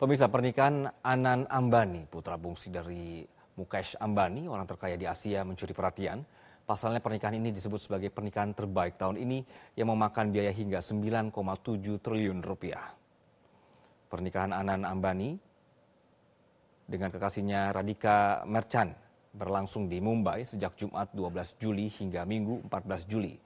Pemirsa pernikahan Anan Ambani, putra bungsi dari Mukesh Ambani, orang terkaya di Asia mencuri perhatian. Pasalnya pernikahan ini disebut sebagai pernikahan terbaik tahun ini yang memakan biaya hingga 9,7 triliun rupiah. Pernikahan Anan Ambani dengan kekasihnya Radika Merchan berlangsung di Mumbai sejak Jumat 12 Juli hingga Minggu 14 Juli.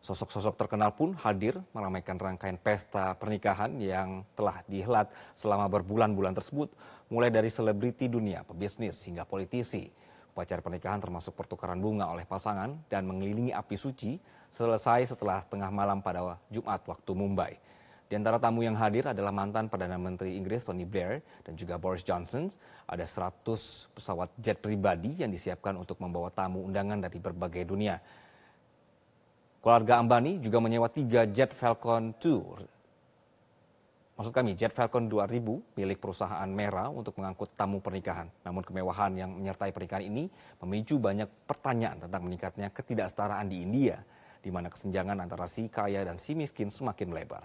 Sosok-sosok terkenal pun hadir meramaikan rangkaian pesta pernikahan yang telah dihelat selama berbulan-bulan tersebut, mulai dari selebriti dunia, pebisnis, hingga politisi. Upacara pernikahan termasuk pertukaran bunga oleh pasangan dan mengelilingi api suci selesai setelah tengah malam pada Jumat waktu Mumbai. Di antara tamu yang hadir adalah mantan Perdana Menteri Inggris Tony Blair dan juga Boris Johnson. Ada 100 pesawat jet pribadi yang disiapkan untuk membawa tamu undangan dari berbagai dunia. Keluarga Ambani juga menyewa tiga jet Falcon 2. Maksud kami jet Falcon 2000 milik perusahaan Merah untuk mengangkut tamu pernikahan. Namun kemewahan yang menyertai pernikahan ini memicu banyak pertanyaan tentang meningkatnya ketidaksetaraan di India, di mana kesenjangan antara si kaya dan si miskin semakin melebar.